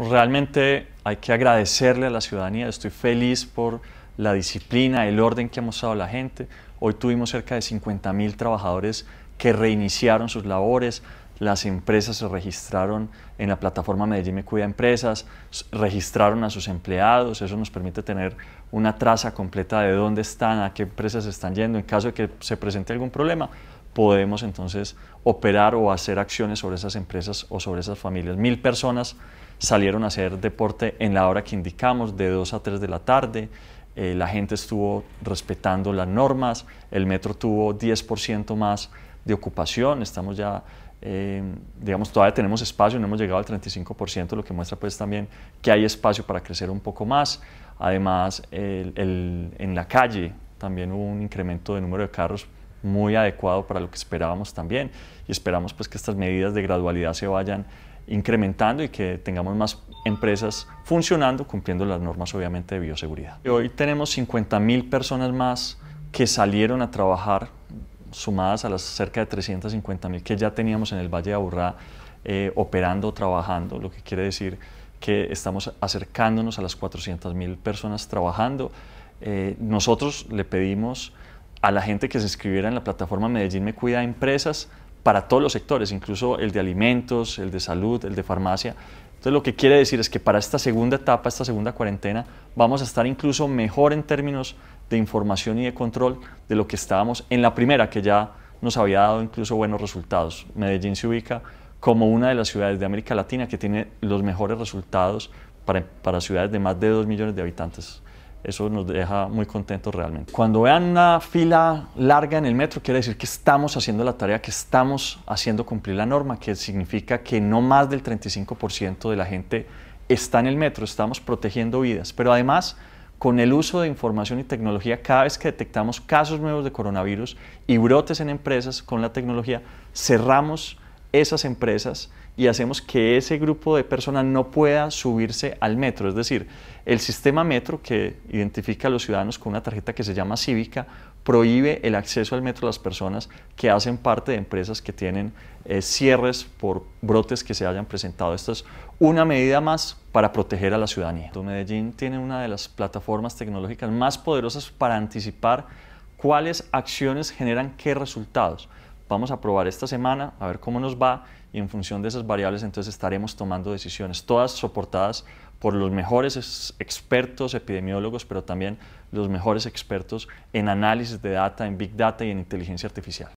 Realmente hay que agradecerle a la ciudadanía. Estoy feliz por la disciplina, el orden que ha mostrado la gente. Hoy tuvimos cerca de 50 mil trabajadores que reiniciaron sus labores. Las empresas se registraron en la plataforma Medellín Me Cuida Empresas, registraron a sus empleados. Eso nos permite tener una traza completa de dónde están, a qué empresas están yendo. En caso de que se presente algún problema, podemos entonces operar o hacer acciones sobre esas empresas o sobre esas familias. Mil personas salieron a hacer deporte en la hora que indicamos, de 2 a 3 de la tarde. Eh, la gente estuvo respetando las normas, el metro tuvo 10% más de ocupación, estamos ya, eh, digamos, todavía tenemos espacio, no hemos llegado al 35%, lo que muestra pues también que hay espacio para crecer un poco más. Además, en la calle también hubo un incremento de número de carros muy adecuado para lo que esperábamos también y esperamos pues que estas medidas de gradualidad se vayan incrementando y que tengamos más empresas funcionando cumpliendo las normas obviamente de bioseguridad. Hoy tenemos 50.000 personas más que salieron a trabajar sumadas a las cerca de 350.000 que ya teníamos en el Valle de Aburrá eh, operando, trabajando, lo que quiere decir que estamos acercándonos a las 400.000 personas trabajando. Eh, nosotros le pedimos a la gente que se inscribiera en la plataforma Medellín Me Cuida Empresas para todos los sectores, incluso el de alimentos, el de salud, el de farmacia. Entonces lo que quiere decir es que para esta segunda etapa, esta segunda cuarentena, vamos a estar incluso mejor en términos de información y de control de lo que estábamos en la primera, que ya nos había dado incluso buenos resultados. Medellín se ubica como una de las ciudades de América Latina que tiene los mejores resultados para, ciudades de más de 2 millones de habitantes. Eso nos deja muy contentos realmente. Cuando vean una fila larga en el metro, quiere decir que estamos haciendo la tarea, que estamos haciendo cumplir la norma, que significa que no más del 35% de la gente está en el metro, estamos protegiendo vidas. Pero además, con el uso de información y tecnología, cada vez que detectamos casos nuevos de coronavirus y brotes en empresas con la tecnología, cerramos esas empresas y hacemos que ese grupo de personas no pueda subirse al metro. Es decir, el sistema metro que identifica a los ciudadanos con una tarjeta que se llama cívica prohíbe el acceso al metro a las personas que hacen parte de empresas que tienen eh, cierres por brotes que se hayan presentado. Esta es una medida más para proteger a la ciudadanía. Medellín tiene una de las plataformas tecnológicas más poderosas para anticipar cuáles acciones generan qué resultados vamos a probar esta semana, a ver cómo nos va y en función de esas variables entonces estaremos tomando decisiones, todas soportadas por los mejores expertos epidemiólogos, pero también los mejores expertos en análisis de data, en big data y en inteligencia artificial.